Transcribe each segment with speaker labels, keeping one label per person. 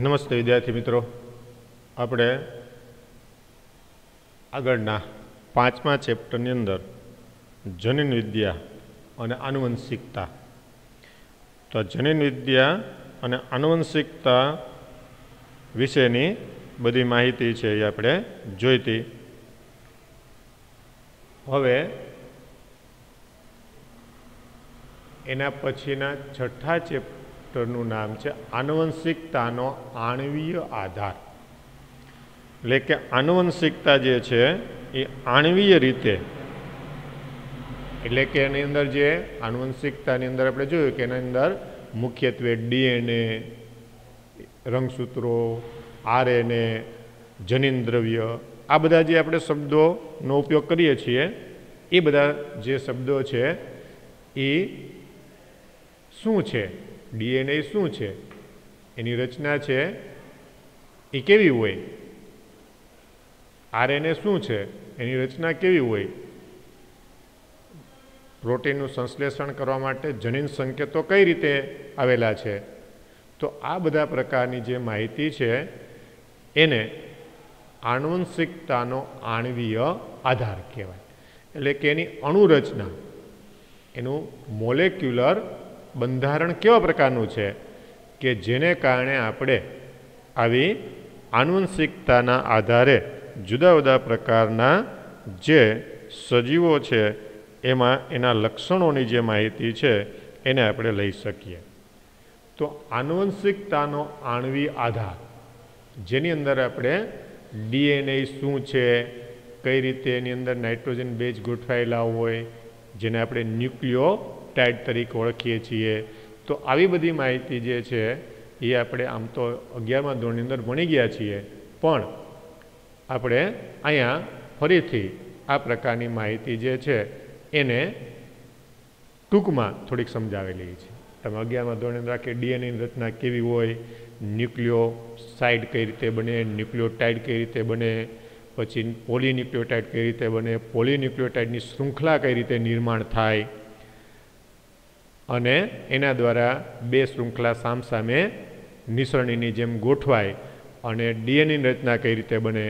Speaker 1: નમસ્તે વિદ્યાર્થી મિત્રો આપણે આગળના પાંચમા ચેપ્ટરની અંદર જનીન વિદ્યા અને આનુવંશિકતા તો જનીન વિદ્યા અને આનુવંશિકતા વિશેની બધી માહિતી છે એ આપણે જોઈતી હવે એના પછીના છઠ્ઠા ચેપ્ટર ચેપ્ટરનું નામ છે આનુવંશિકતાનો આણવીય આધાર એટલે કે આનુવંશિકતા જે છે એ આણવીય રીતે એટલે કે એની અંદર જે આનુવંશિકતાની અંદર આપણે જોયું કે એની અંદર મુખ્યત્વે ડીએનએ રંગસૂત્રો આરએનએ જનીનદ્રવ્ય આ બધા જે આપણે શબ્દોનો ઉપયોગ કરીએ છીએ એ બધા જે શબ્દો છે એ શું છે ડીએનએ શું છે એની રચના છે એ કેવી હોય આરએનએ શું છે એની રચના કેવી હોય પ્રોટીનનું સંશ્લેષણ કરવા માટે જનીન સંકેતો કઈ રીતે આવેલા છે તો આ બધા પ્રકારની જે માહિતી છે એને આનુવંશિકતાનો આણવીય આધાર કહેવાય એટલે કે એની અણુરચના એનું મોલેક્યુલર બંધારણ કેવા પ્રકારનું છે કે જેને કારણે આપણે આવી આનુવંશિકતાના આધારે જુદા જુદા પ્રકારના જે સજીવો છે એમાં એના લક્ષણોની જે માહિતી છે એને આપણે લઈ શકીએ તો આનુવંશિકતાનો આણવી આધાર જેની અંદર આપણે ડીએનએ શું છે કઈ રીતે એની અંદર નાઇટ્રોજન બેઝ ગોઠવાયેલા હોય જેને આપણે ન્યુક્લિયો ટેગ તરીકે ઓળખીએ છીએ તો આવી બધી માહિતી જે છે એ આપણે આમ તો અગિયારમાં ધોરણની અંદર ભણી ગયા છીએ પણ આપણે અહીંયા ફરીથી આ પ્રકારની માહિતી જે છે એને ટૂંકમાં થોડીક સમજાવેલી છે તમે અગિયારમા ધોરણની અંદર આખી ડીએનએની રચના કેવી હોય ન્યુક્લિયો સાઇડ કઈ રીતે બને ન્યુક્લિયોટાઇડ કઈ રીતે બને પછી પોલીન્યુક્લિયોટાઇડ કઈ રીતે બને પોલીન્યુક્લિયોટાઇડની શૃંખલા કઈ રીતે નિર્માણ થાય અને એના દ્વારા બે શૃંખલા સામસામે નિસરણીની જેમ ગોઠવાય અને ડીએનએની રચના કઈ રીતે બને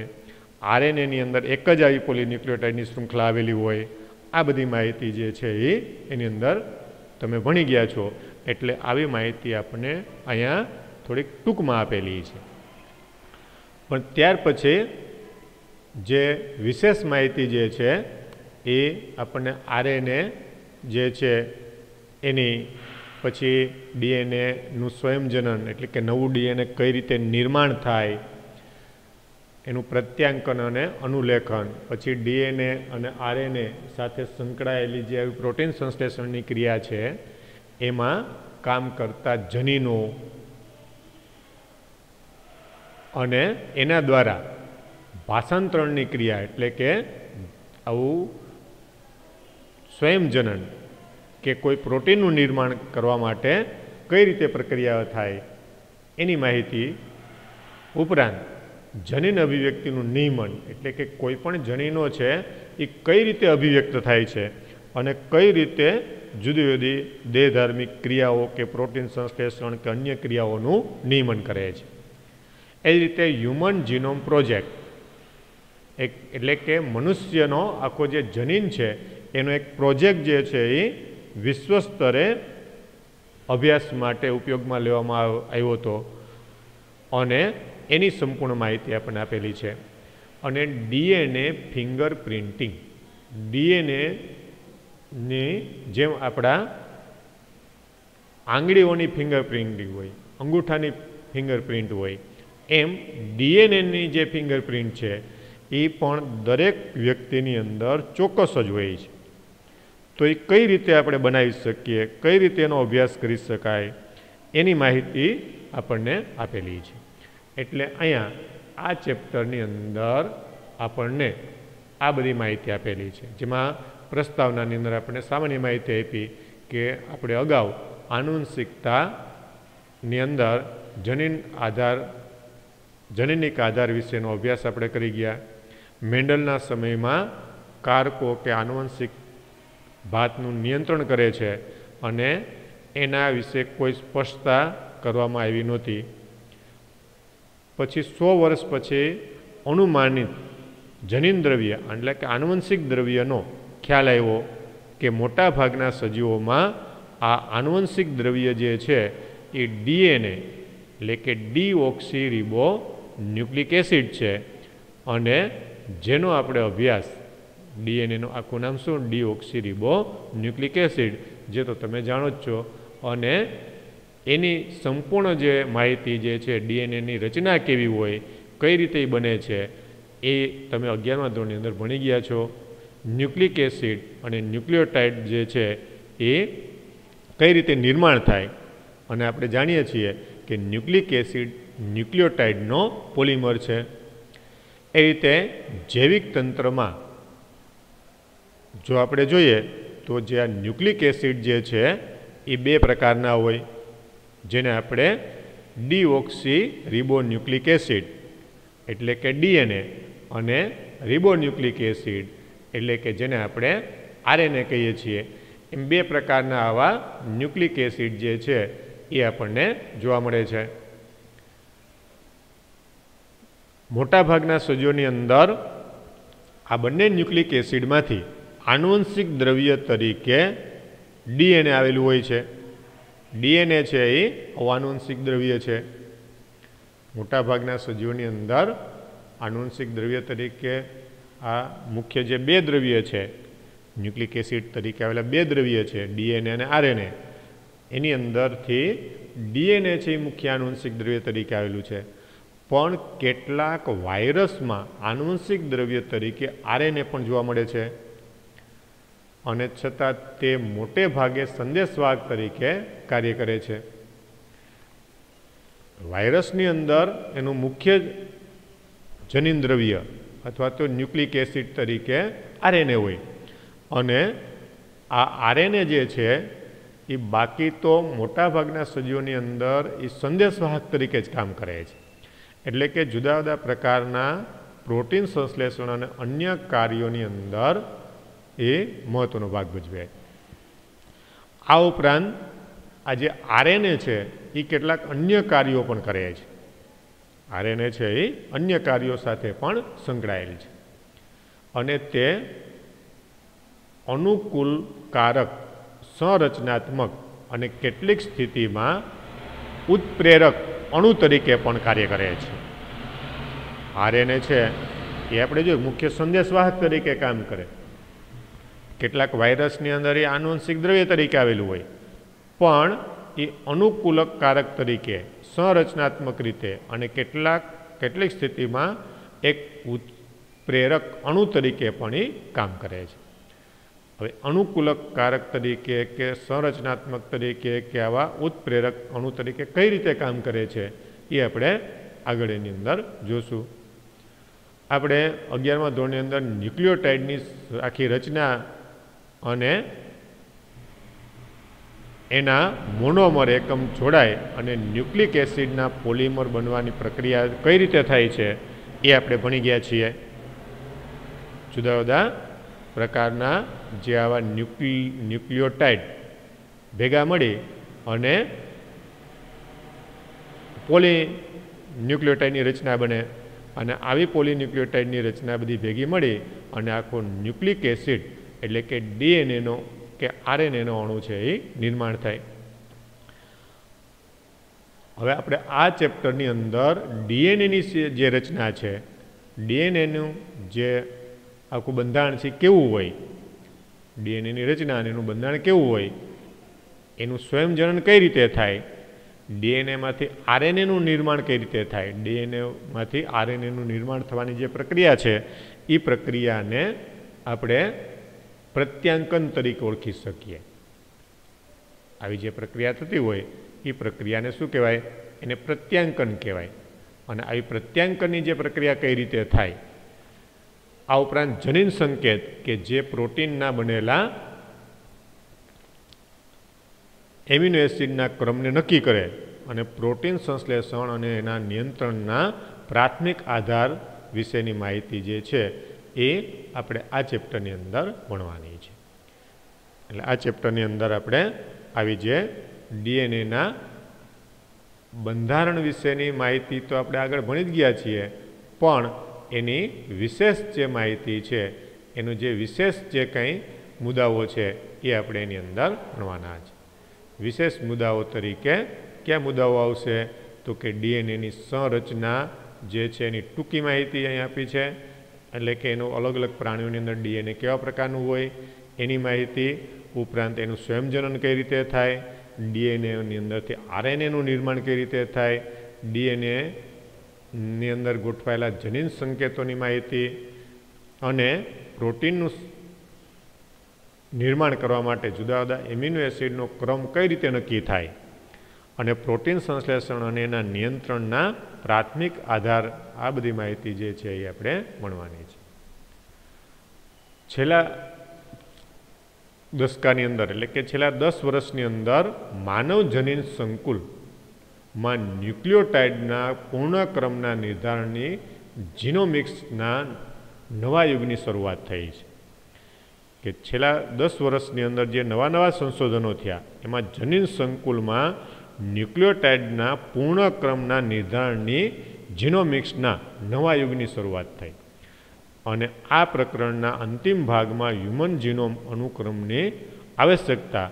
Speaker 1: આરએનએની અંદર એક જ આવી પોલીન્યુક્લિયોટાઇડની શૃંખલા આવેલી હોય આ બધી માહિતી જે છે એ એની અંદર તમે ભણી ગયા છો એટલે આવી માહિતી આપણને અહીંયા થોડીક ટૂંકમાં આપેલી છે પણ ત્યાર પછી જે વિશેષ માહિતી જે છે એ આપણને આરએનએ જે છે એની પછી ડીએનએનું સ્વયંજનન એટલે કે નવું ડીએનએ કઈ રીતે નિર્માણ થાય એનું પ્રત્યાંકન અને અનુલેખન પછી ડીએનએ અને આરએનએ સાથે સંકળાયેલી જે આવી પ્રોટીન સંશ્લેષણની ક્રિયા છે એમાં કામ કરતા જનીનો અને એના દ્વારા ભાષાંતરણની ક્રિયા એટલે કે આવું સ્વયંજનન કે કોઈ પ્રોટીનનું નિર્માણ કરવા માટે કઈ રીતે પ્રક્રિયા થાય એની માહિતી ઉપરાંત જનીન અભિવ્યક્તિનું નિયમન એટલે કે કોઈ પણ જનીનો છે એ કઈ રીતે અભિવ્યક્ત થાય છે અને કઈ રીતે જુદી જુદી દેહધાર્મિક ક્રિયાઓ કે પ્રોટીન સંશ્લેષણ કે અન્ય ક્રિયાઓનું નિયમન કરે છે એ રીતે હ્યુમન જીનોમ પ્રોજેક્ટ એક એટલે કે મનુષ્યનો આખો જે જનીન છે એનો એક પ્રોજેક્ટ જે છે એ વિશ્વસ્તરે અભ્યાસ માટે ઉપયોગમાં લેવામાં આવ્યો હતો અને એની સંપૂર્ણ માહિતી આપણને આપેલી છે અને ડીએનએ ફિંગર પ્રિન્ટિંગ ડીએનએ જેમ આપણા આંગળીઓની ફિંગર પ્રિન્ટિંગ હોય અંગૂઠાની ફિંગર પ્રિન્ટ હોય એમ ડીએનએની જે ફિંગર પ્રિન્ટ છે એ પણ દરેક વ્યક્તિની અંદર ચોક્કસ જ હોય છે તો એ કઈ રીતે આપણે બનાવી શકીએ કઈ રીતે એનો અભ્યાસ કરી શકાય એની માહિતી આપણને આપેલી છે એટલે અહીંયા આ ચેપ્ટરની અંદર આપણને આ બધી માહિતી આપેલી છે જેમાં પ્રસ્તાવનાની અંદર આપણને સામાન્ય માહિતી આપી કે આપણે અગાઉ આનુવંશિકતાની અંદર જનીન આધાર જનીનિક આધાર વિશેનો અભ્યાસ આપણે કરી ગયા મેન્ડલના સમયમાં કારકો કે આનુવંશિક ભાતનું નિયંત્રણ કરે છે અને એના વિશે કોઈ સ્પષ્ટતા કરવામાં આવી નહોતી પછી સો વર્ષ પછી અનુમાનિત જનીન દ્રવ્ય એટલે કે આનુવંશિક દ્રવ્યનો ખ્યાલ આવ્યો કે મોટા ભાગના સજીવોમાં આ આનુવંશિક દ્રવ્ય જે છે એ ડીએનએ એટલે કે deoxyribonucleic acid છે અને જેનો આપણે અભ્યાસ ડીએનએનું આખું નામ શું ડીઓક્સીરીબો ન્યુક્લિક એસિડ જે તો તમે જાણો જ છો અને એની સંપૂર્ણ જે માહિતી જે છે ડીએનએની રચના કેવી હોય કઈ રીતે બને છે એ તમે અગિયારમાં ધોરણની અંદર ભણી ગયા છો ન્યુક્લિક એસિડ અને ન્યુક્લિયોટાઇડ જે છે એ કઈ રીતે નિર્માણ થાય અને આપણે જાણીએ છીએ કે ન્યુક્લિક એસિડ ન્યુક્લિયોટાઇડનો પોલિમર છે એ રીતે જૈવિક તંત્રમાં જો આપણે જોઈએ તો જે આ ન્યુક્લિક એસિડ જે છે એ બે પ્રકારના હોય જેને આપણે ડીઓક્સી ન્યુક્લિક એસિડ એટલે કે ડીએનએ અને રિબોન્યુક્લિક એસિડ એટલે કે જેને આપણે આરએનએ કહીએ છીએ એમ બે પ્રકારના આવા ન્યુક્લિક એસિડ જે છે એ આપણને જોવા મળે છે મોટાભાગના સજીવોની અંદર આ બંને ન્યુક્લિક એસિડમાંથી આનુવંશિક દ્રવ્ય તરીકે ડીએનએ આવેલું હોય છે ડીએનએ છે એ આનુવંશિક દ્રવ્ય છે મોટાભાગના સજીવોની અંદર આનુવંશિક દ્રવ્ય તરીકે આ મુખ્ય જે બે દ્રવ્ય છે ન્યુક્લિક એસિડ તરીકે આવેલા બે દ્રવ્ય છે ડીએનએ અને આરએનએ એની અંદરથી ડીએનએ છે એ મુખ્ય આનુવંશિક દ્રવ્ય તરીકે આવેલું છે પણ કેટલાક વાયરસમાં આનુવંશિક દ્રવ્ય તરીકે આરએનએ પણ જોવા મળે છે અને છતાં તે મોટે ભાગે સંદેશવાહક તરીકે કાર્ય કરે છે વાયરસની અંદર એનું મુખ્ય જનિન્દ્રવ્ય અથવા તો ન્યુક્લિક એસિડ તરીકે આરએનએ હોય અને આ આરએનએ જે છે એ બાકી તો મોટાભાગના સજીવોની અંદર એ સંદેશવાહક તરીકે જ કામ કરે છે એટલે કે જુદા જુદા પ્રકારના પ્રોટીન સંશ્લેષણ અને અન્ય કાર્યોની અંદર એ મહત્ત્વનો ભાગ ભજવે આ ઉપરાંત આ જે આરએનએ છે એ કેટલાક અન્ય કાર્યો પણ કરે છે આરએનએ છે એ અન્ય કાર્યો સાથે પણ સંકળાયેલ છે અને તે અનુકૂલકારક સંરચનાત્મક અને કેટલીક સ્થિતિમાં ઉત્પ્રેરક અણુ તરીકે પણ કાર્ય કરે છે આરએનએ છે એ આપણે જોઈએ મુખ્ય સંદેશવાહક તરીકે કામ કરે કેટલાક વાયરસની અંદર એ આનુવંશિક દ્રવ્ય તરીકે આવેલું હોય પણ એ અનુકૂલક કારક તરીકે સંરચનાત્મક રીતે અને કેટલાક કેટલીક સ્થિતિમાં એક ઉત્પ્રેરક અણુ તરીકે પણ એ કામ કરે છે હવે અનુકૂલક કારક તરીકે કે સંરચનાત્મક તરીકે કે આવા ઉત્પ્રેરક અણુ તરીકે કઈ રીતે કામ કરે છે એ આપણે આગળ એની અંદર જોશું આપણે અગિયારમાં ધોરણની અંદર ન્યુક્લિયોટાઇડની આખી રચના અને એના મોનોમર એકમ જોડાય અને ન્યુક્લિક એસિડના પોલિમર બનવાની પ્રક્રિયા કઈ રીતે થાય છે એ આપણે ભણી ગયા છીએ જુદા જુદા પ્રકારના જે આવા ન્યુક્લિ ન્યુક્લિયોટાઇડ ભેગા મળી અને પોલી ન્યુક્લિયોટાઇડની રચના બને અને આવી પોલી ન્યુક્લિયોટાઇડની રચના બધી ભેગી મળી અને આખો ન્યુક્લિક એસિડ એટલે કે ડીએનએનો કે આરએનએનો અણુ છે એ નિર્માણ થાય હવે આપણે આ ચેપ્ટરની અંદર ડીએનએની જે રચના છે ડીએનએનું જે આખું બંધારણ છે કેવું હોય ડીએનએની રચના અને એનું બંધારણ કેવું હોય એનું સ્વયંજનન કઈ રીતે થાય ડીએનએમાંથી આરએનએનું નિર્માણ કઈ રીતે થાય ડીએનએમાંથી આરએનએનું નિર્માણ થવાની જે પ્રક્રિયા છે એ પ્રક્રિયાને આપણે પ્રત્યાંકન તરીકે ઓળખી શકીએ આવી જે પ્રક્રિયા થતી હોય એ પ્રક્રિયાને શું કહેવાય એને પ્રત્યાંકન કહેવાય અને આવી પ્રત્યાંકનની જે પ્રક્રિયા કઈ રીતે થાય આ ઉપરાંત જનીન સંકેત કે જે પ્રોટીનના બનેલા એમિનો એસિડના ક્રમને નક્કી કરે અને પ્રોટીન સંશ્લેષણ અને એના નિયંત્રણના પ્રાથમિક આધાર વિશેની માહિતી જે છે એ આપણે આ ચેપ્ટરની અંદર ભણવાની છે એટલે આ ચેપ્ટરની અંદર આપણે આવી જે ડીએનએના બંધારણ વિશેની માહિતી તો આપણે આગળ ભણી જ ગયા છીએ પણ એની વિશેષ જે માહિતી છે એનું જે વિશેષ જે કંઈ મુદ્દાઓ છે એ આપણે એની અંદર ભણવાના છે વિશેષ મુદ્દાઓ તરીકે કયા મુદ્દાઓ આવશે તો કે ડીએનએની સંરચના જે છે એની ટૂંકી માહિતી અહીં આપી છે એટલે કે એનું અલગ અલગ પ્રાણીઓની અંદર ડીએનએ કેવા પ્રકારનું હોય એની માહિતી ઉપરાંત એનું સ્વયંજનન કઈ રીતે થાય ડીએનએની અંદરથી આરએનએનું નિર્માણ કઈ રીતે થાય ડીએનએની અંદર ગોઠવાયેલા જનીન સંકેતોની માહિતી અને પ્રોટીનનું નિર્માણ કરવા માટે જુદા જુદા એમિનો એસિડનો ક્રમ કઈ રીતે નક્કી થાય અને પ્રોટીન સંશ્લેષણ અને એના નિયંત્રણના પ્રાથમિક આધાર આ બધી માહિતી જે છે એ આપણે ભણવાની છે છેલ્લા દસકાની અંદર એટલે કે છેલ્લા દસ વર્ષની અંદર માનવ જનીન સંકુલમાં ન્યુક્લિયોટાઇડના પૂર્ણક્રમના નિર્ધારણની જીનોમિક્સના નવા યુગની શરૂઆત થઈ છે કે છેલ્લા દસ વર્ષની અંદર જે નવા નવા સંશોધનો થયા એમાં જનીન સંકુલમાં ન્યુક્લિયોટાઇડના પૂર્ણક્રમના નિર્ધારણની જીનોમિક્સના નવા યુગની શરૂઆત થઈ અને આ પ્રકરણના અંતિમ ભાગમાં હ્યુમન જીનોમ અનુક્રમની આવશ્યકતા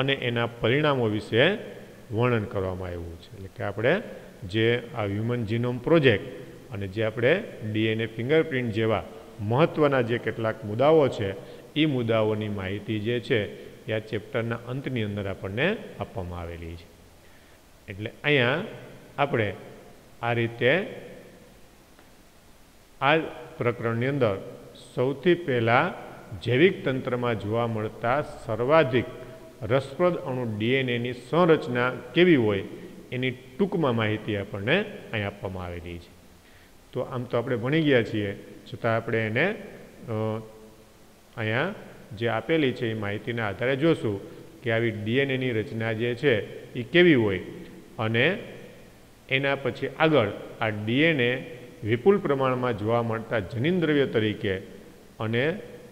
Speaker 1: અને એના પરિણામો વિશે વર્ણન કરવામાં આવ્યું છે એટલે કે આપણે જે આ હ્યુમન જીનોમ પ્રોજેક્ટ અને જે આપણે ડીએનએ ફિંગરપ્રિન્ટ જેવા મહત્ત્વના જે કેટલાક મુદ્દાઓ છે એ મુદ્દાઓની માહિતી જે છે એ આ ચેપ્ટરના અંતની અંદર આપણને આપવામાં આવેલી છે એટલે અહીંયા આપણે આ રીતે આ પ્રકરણની અંદર સૌથી પહેલાં જૈવિક તંત્રમાં જોવા મળતા સર્વાધિક રસપ્રદ અણુ ડીએનએની સંરચના કેવી હોય એની ટૂંકમાં માહિતી આપણને અહીં આપવામાં આવેલી છે તો આમ તો આપણે ભણી ગયા છીએ છતાં આપણે એને અહીંયા જે આપેલી છે એ માહિતીના આધારે જોશું કે આવી ડીએનએની રચના જે છે એ કેવી હોય અને એના પછી આગળ આ ડીએનએ વિપુલ પ્રમાણમાં જોવા મળતા જનીનદ્રવ્ય તરીકે અને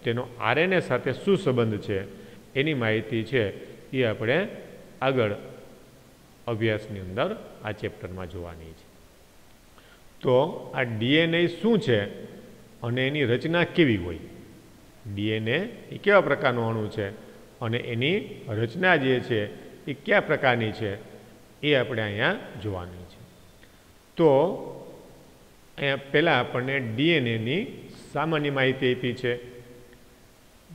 Speaker 1: તેનો આરએનએ સાથે શું સંબંધ છે એની માહિતી છે એ આપણે આગળ અભ્યાસની અંદર આ ચેપ્ટરમાં જોવાની છે તો આ ડીએનએ શું છે અને એની રચના કેવી હોય ડીએનએ એ કેવા પ્રકારનું અણુ છે અને એની રચના જે છે એ કયા પ્રકારની છે એ આપણે અહીંયા જોવાની છે તો અહીંયા પહેલાં આપણને ડીએનએની સામાન્ય માહિતી આપી છે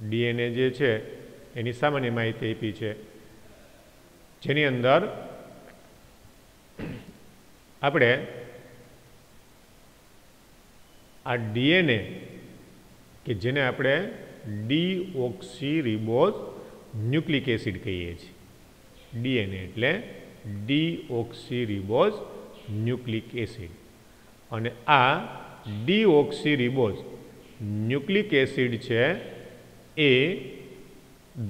Speaker 1: ડીએનએ જે છે એની સામાન્ય માહિતી આપી છે જેની અંદર આપણે આ ડીએનએ કે જેને આપણે ડીઓક્સી રિબોઝ ન્યુક્લિક એસિડ કહીએ છીએ ડીએનએ એટલે ડીઓક્સીરિબોઝ ન્યુક્લિક એસિડ અને આ ડીઓક્સીરિબોઝ ન્યુક્લિક એસિડ છે એ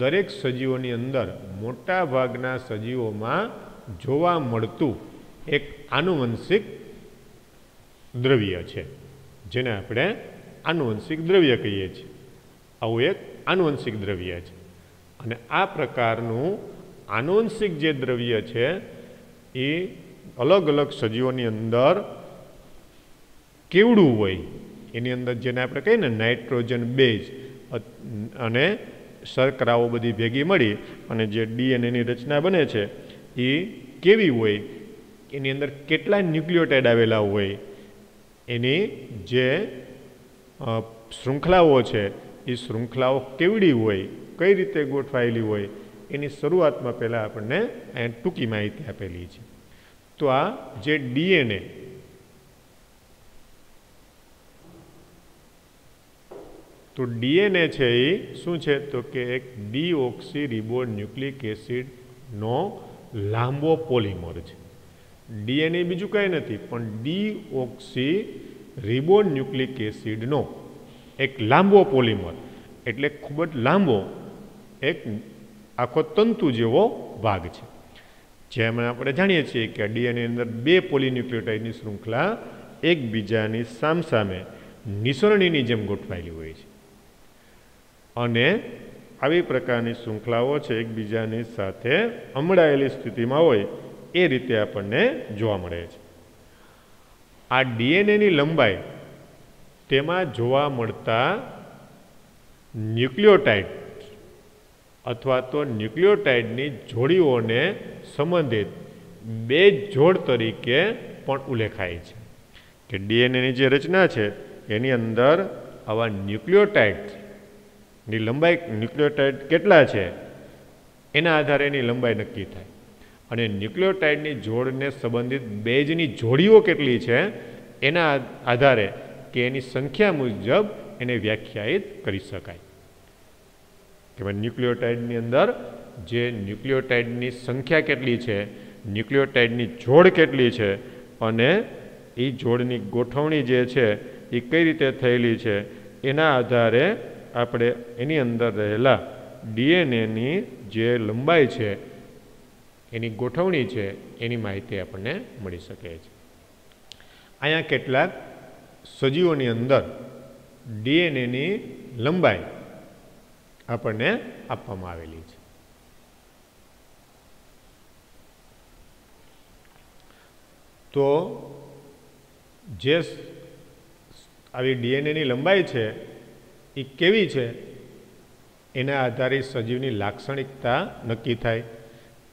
Speaker 1: દરેક સજીવોની અંદર મોટા ભાગના સજીવોમાં જોવા મળતું એક આનુવંશિક દ્રવ્ય છે જેને આપણે આનુવંશિક દ્રવ્ય કહીએ છીએ આવું એક આનુવંશિક દ્રવ્ય છે અને આ પ્રકારનું આનુવંશિક જે દ્રવ્ય છે એ અલગ અલગ સજીવોની અંદર કેવડું હોય એની અંદર જેને આપણે કહીએ ને નાઇટ્રોજન બેઝ અને શર્કરાઓ બધી ભેગી મળી અને જે ડીએનએની રચના બને છે એ કેવી હોય એની અંદર કેટલા ન્યુક્લિયોટાઇડ આવેલા હોય એની જે શૃંખલાઓ છે એ શૃંખલાઓ કેવડી હોય કઈ રીતે ગોઠવાયેલી હોય એની શરૂઆતમાં પહેલાં આપણને અહીંયા ટૂંકી માહિતી આપેલી છે તો આ જે ડીએનએ તો ડીએનએ છે એ શું છે તો કે એક ડીઓક્સી રિબો ન્યુક્લિક એસિડનો લાંબો પોલિમર છે ડીએનએ બીજું કંઈ નથી પણ ડીઓક્સી રિબો ન્યુક્લિક એસિડનો એક લાંબો પોલિમર એટલે ખૂબ જ લાંબો એક આખો તંતુ જેવો ભાગ છે જેમ આપણે જાણીએ છીએ કે ડીએનએની અંદર બે પોલીન્યુક્લિયોટાઇડની શૃંખલા એકબીજાની સામસામે નિસરણીની જેમ ગોઠવાયેલી હોય છે અને આવી પ્રકારની શૃંખલાઓ છે એકબીજાની સાથે અમળાયેલી સ્થિતિમાં હોય એ રીતે આપણને જોવા મળે છે આ ડીએનએની લંબાઈ તેમાં જોવા મળતા ન્યુક્લિયોટાઇડ અથવા તો ન્યુક્લિયોટાઇડની જોડીઓને સંબંધિત બે જોડ તરીકે પણ ઉલ્લેખાય છે કે ડીએનએની જે રચના છે એની અંદર આવા ન્યુક્લિયોટાઇડની લંબાઈ ન્યુક્લિયોટાઇડ કેટલા છે એના આધારે એની લંબાઈ નક્કી થાય અને ન્યુક્લિયોટાઇડની જોડને સંબંધિત બેજની જોડીઓ કેટલી છે એના આધારે કે એની સંખ્યા મુજબ એને વ્યાખ્યાયિત કરી શકાય કે ભાઈ ન્યુક્લિયોટાઇડની અંદર જે ન્યુક્લિયોટાઇડની સંખ્યા કેટલી છે ન્યુક્લિયોટાઇડની જોડ કેટલી છે અને એ જોડની ગોઠવણી જે છે એ કઈ રીતે થયેલી છે એના આધારે આપણે એની અંદર રહેલા ડીએનએની જે લંબાઈ છે એની ગોઠવણી છે એની માહિતી આપણને મળી શકે છે અહીંયા કેટલાક સજીવોની અંદર ડીએનએની લંબાઈ આપણને આપવામાં આવેલી છે તો જે આવી ડીએનએની લંબાઈ છે એ કેવી છે એના આધારે સજીવની લાક્ષણિકતા નક્કી થાય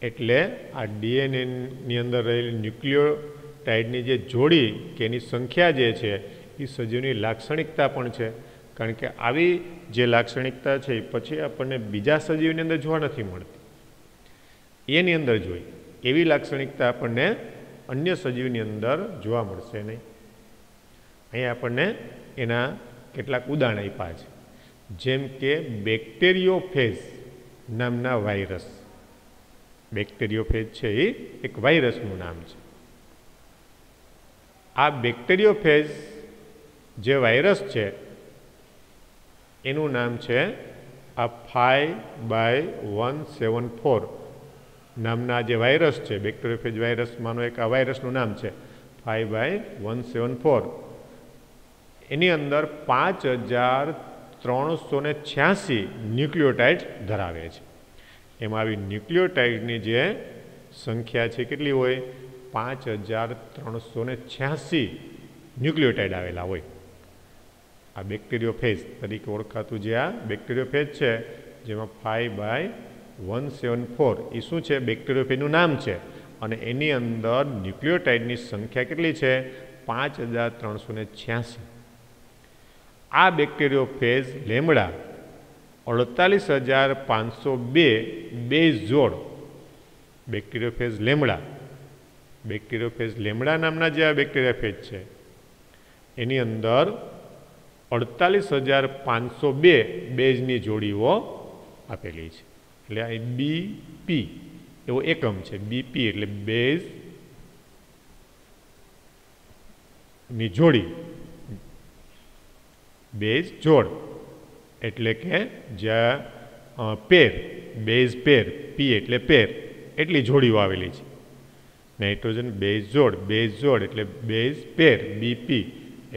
Speaker 1: એટલે આ ડીએનએની અંદર રહેલી ન્યુક્લિયોટાઇડની જે જોડી કે એની સંખ્યા જે છે એ સજીવની લાક્ષણિકતા પણ છે કારણ કે આવી જે લાક્ષણિકતા છે પછી આપણને બીજા સજીવની અંદર જોવા નથી મળતી એની અંદર જોઈ એવી લાક્ષણિકતા આપણને અન્ય સજીવની અંદર જોવા મળશે નહીં અહીં આપણને એના કેટલાક ઉદાહરણ આપ્યા છે જેમ કે બેક્ટેરિયોફેઝ નામના વાયરસ બેક્ટેરિયોફેજ છે એ એક વાયરસનું નામ છે આ બેક્ટેરિયોફેજ જે વાયરસ છે એનું નામ છે આ five by one seven four નામના જે વાયરસ છે બેક્ટેરિયોફેજ વાયરસમાંનો એક આ વાયરસનું નામ છે five by one seven four એની અંદર પાંચ હજાર ત્રણસો ને છ્યાસી ન્યુક્લિયોટાઇડ ધરાવે છે એમાં આવી ન્યુક્લિયોટાઇડની જે સંખ્યા છે કેટલી હોય પાંચ હજાર ત્રણસો ને છ્યાસી ન્યુક્લિયોટાઇડ આવેલા હોય આ બેક્ટેરિયોફેજ તરીકે ઓળખાતું જે આ બેક્ટેરિયોફેજ છે જેમાં five by one seven four એ શું છે બેક્ટેરિયોફેજનું નામ છે અને એની અંદર ન્યુક્લિયોટાઇડની સંખ્યા કેટલી છે પાંચ હજાર ત્રણસો ને છ્યાસી આ બેક્ટેરિયોફેજ લેમડા અડતાલીસ હજાર પાંચસો બે બે જોડ બેક્ટેરિયોફેજ લેમડા બેક્ટેરિયોફેજ લેમડા નામના જે આ બેક્ટેરિયાફેજ છે એની અંદર અડતાલીસ હજાર પાંચસો બે બેઝની જોડીઓ આપેલી છે એટલે આ બીપી એવો એકમ છે બીપી એટલે બેઝ ની જોડી બેઝ જોડ એટલે કે જ્યાં પેર બેઝ પેર પી એટલે પેર એટલી જોડીઓ આવેલી છે નાઇટ્રોજન બેઝ જોડ બેઝ જોડ એટલે બેઝ પેર બીપી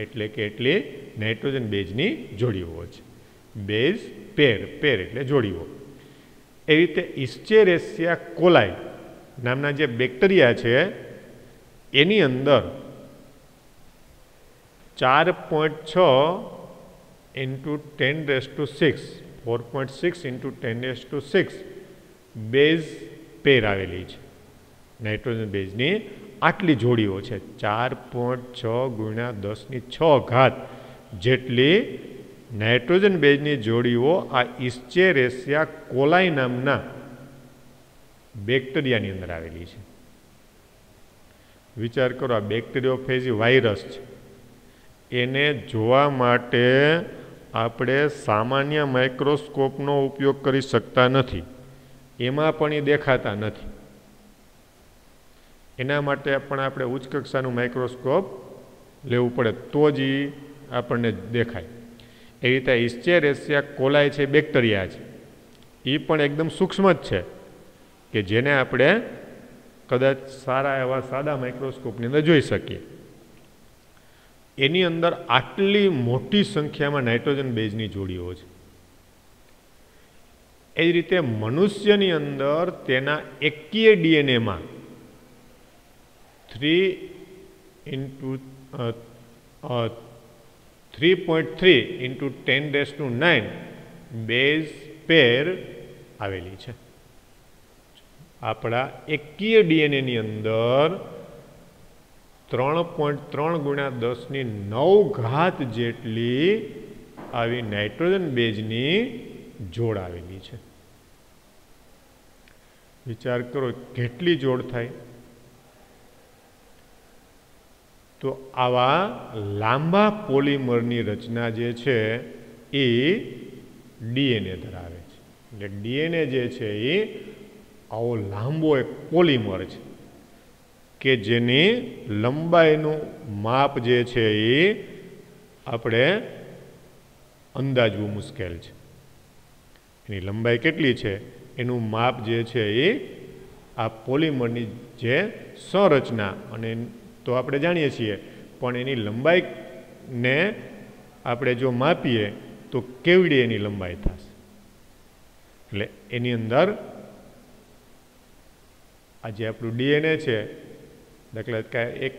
Speaker 1: એટલે કે એટલી નાઇટ્રોજન બેઝની જોડીઓ છે બેઝ પેર પેર એટલે જોડીઓ એ રીતે ઇસ્ચેરેસિયા કોલાઈ નામના જે બેક્ટેરિયા છે એની અંદર ચાર પોઈન્ટ છ into ten dash two six four point six into ten dash two six base pair આવેલી છે નાઇટ્રોજન બેઝની આટલી જોડીઓ છે ચાર પોઈન્ટ છ ગુણ્યા દસની છ ઘાત જેટલી નાઇટ્રોજન બેઝની જોડીઓ આ ઇસ્ચેરેશિયા કોલાઈ નામના બેક્ટેરિયાની અંદર આવેલી છે વિચાર કરો આ બેક્ટેરિયોફેજી વાયરસ છે એને જોવા માટે આપણે સામાન્ય માઇક્રોસ્કોપનો ઉપયોગ કરી શકતા નથી એમાં પણ એ દેખાતા નથી એના માટે પણ આપણે ઉચ્ચ કક્ષાનું માઇક્રોસ્કોપ લેવું પડે તો જ આપણને દેખાય એ રીતે ઇસ્ચેરેસિયા કોલાય છે બેક્ટેરિયા છે એ પણ એકદમ સૂક્ષ્મ જ છે કે જેને આપણે કદાચ સારા એવા સાદા માઇક્રોસ્કોપની અંદર જોઈ શકીએ એની અંદર આટલી મોટી સંખ્યામાં નાઇટ્રોજન બેઝની જોડીઓ છે એ જ રીતે મનુષ્યની અંદર તેના એક્કીય ડીએનએમાં three into three point three into ten dash two nine base pair આવેલી છે આપણા એકીય ડીએનએની અંદર ત્રણ પોઈન્ટ ત્રણ ગુણ્યા દસની નવ ઘાત જેટલી આવી નાઇટ્રોજન બેઝની જોડ આવેલી છે વિચાર કરો કેટલી જોડ થાય તો આવા લાંબા પોલિમરની રચના જે છે એ ડીએનએ ધરાવે છે એટલે ડીએનએ જે છે એ આવો લાંબો એક પોલિમર છે કે જેની લંબાઈનું માપ જે છે એ આપણે અંદાજવું મુશ્કેલ છે એની લંબાઈ કેટલી છે એનું માપ જે છે એ આ પોલિમરની જે સંરચના અને તો આપણે જાણીએ છીએ પણ એની લંબાઈને આપણે જો માપીએ તો કેવડી એની લંબાઈ થશે એટલે એની અંદર આ જે આપણું ડીએનએ છે દાખલા કાંઈ એક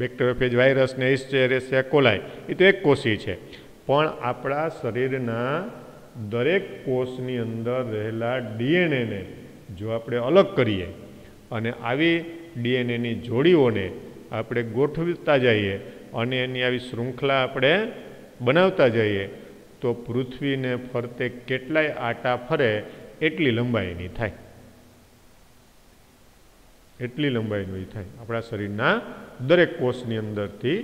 Speaker 1: બેક્ટેરિયોફેજ વાયરસ ને ઇસ્ટેરેસિયા કોલાય એ તો એક કોષી છે પણ આપણા શરીરના દરેક કોષની અંદર રહેલા ડીએનએને જો આપણે અલગ કરીએ અને આવી ડીએનએની જોડીઓને આપણે ગોઠવતા જઈએ અને એની આવી શૃંખલા આપણે બનાવતા જઈએ તો પૃથ્વીને ફરતે કેટલાય આટા ફરે એટલી લંબાઈની થાય એટલી લંબાઈની થાય આપણા શરીરના દરેક કોષની અંદરથી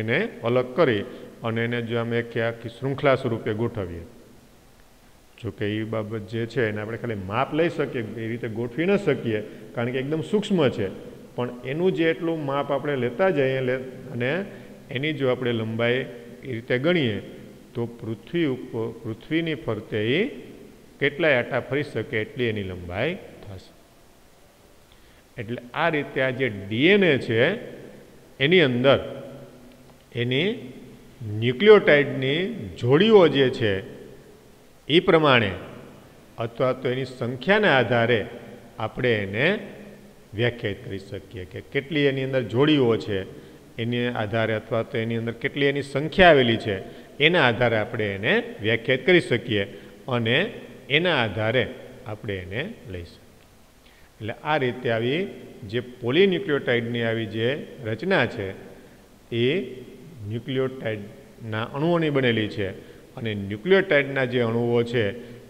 Speaker 1: એને અલગ કરી અને એને જો અમે ક્યાંક શૃંખલા સ્વરૂપે ગોઠવીએ જોકે એ બાબત જે છે એને આપણે ખાલી માપ લઈ શકીએ એ રીતે ગોઠવી ન શકીએ કારણ કે એકદમ સૂક્ષ્મ છે પણ એનું જે એટલું માપ આપણે લેતા જઈએ અને એની જો આપણે લંબાઈ એ રીતે ગણીએ તો પૃથ્વી ઉપર પૃથ્વીની ફરતે એ કેટલાય આટા ફરી શકે એટલી એની લંબાઈ થશે એટલે આ રીતે આ જે ડીએનએ છે એની અંદર એની ન્યુક્લિયોટાઇડની જોડીઓ જે છે એ પ્રમાણે અથવા તો એની સંખ્યાના આધારે આપણે એને વ્યાખ્યાયિત કરી શકીએ કે કેટલી એની અંદર જોડીઓ છે એની આધારે અથવા તો એની અંદર કેટલી એની સંખ્યા આવેલી છે એના આધારે આપણે એને વ્યાખ્યાયિત કરી શકીએ અને એના આધારે આપણે એને લઈ શકીએ એટલે આ રીતે આવી જે પોલીન્યુક્લિયોટાઇડની આવી જે રચના છે એ ન્યુક્લિયોટાઇડના અણુઓની બનેલી છે અને ન્યુક્લિયોટાઇડના જે અણુઓ છે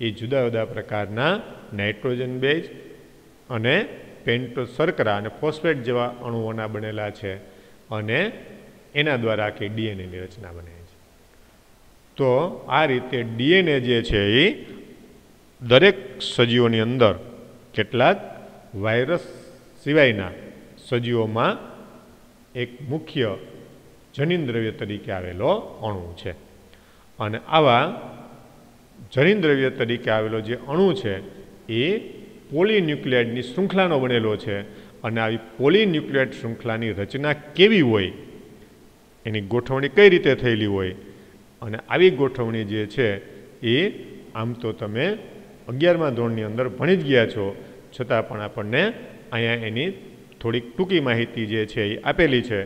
Speaker 1: એ જુદા જુદા પ્રકારના નાઇટ્રોજન બેઝ અને પેન્ટો શર્કરા અને ફોસ્ફેટ જેવા અણુઓના બનેલા છે અને એના દ્વારા આખી ડીએનએની રચના બને છે તો આ રીતે ડીએનએ જે છે એ દરેક સજીવોની અંદર કેટલાક વાયરસ સિવાયના સજીવોમાં એક મુખ્ય જનીન દ્રવ્ય તરીકે આવેલો અણુ છે અને આવા જનીન દ્રવ્ય તરીકે આવેલો જે અણુ છે એ પોલીન્યુક્લિયાઇડની શૃંખલાનો બનેલો છે અને આવી પોલીન્યુક્લિયાઇડ શૃંખલાની રચના કેવી હોય એની ગોઠવણી કઈ રીતે થયેલી હોય અને આવી ગોઠવણી જે છે એ આમ તો તમે અગિયારમા ધોરણની અંદર ભણી જ ગયા છો છતાં પણ આપણને અહીંયા એની થોડીક ટૂંકી માહિતી જે છે એ આપેલી છે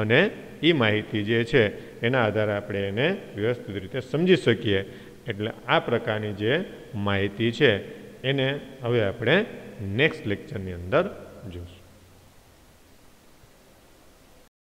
Speaker 1: અને એ માહિતી જે છે એના આધારે આપણે એને વ્યવસ્થિત રીતે સમજી શકીએ એટલે આ પ્રકારની જે માહિતી છે એને હવે આપણે નેક્સ્ટ લેક્ચરની અંદર જોઈશું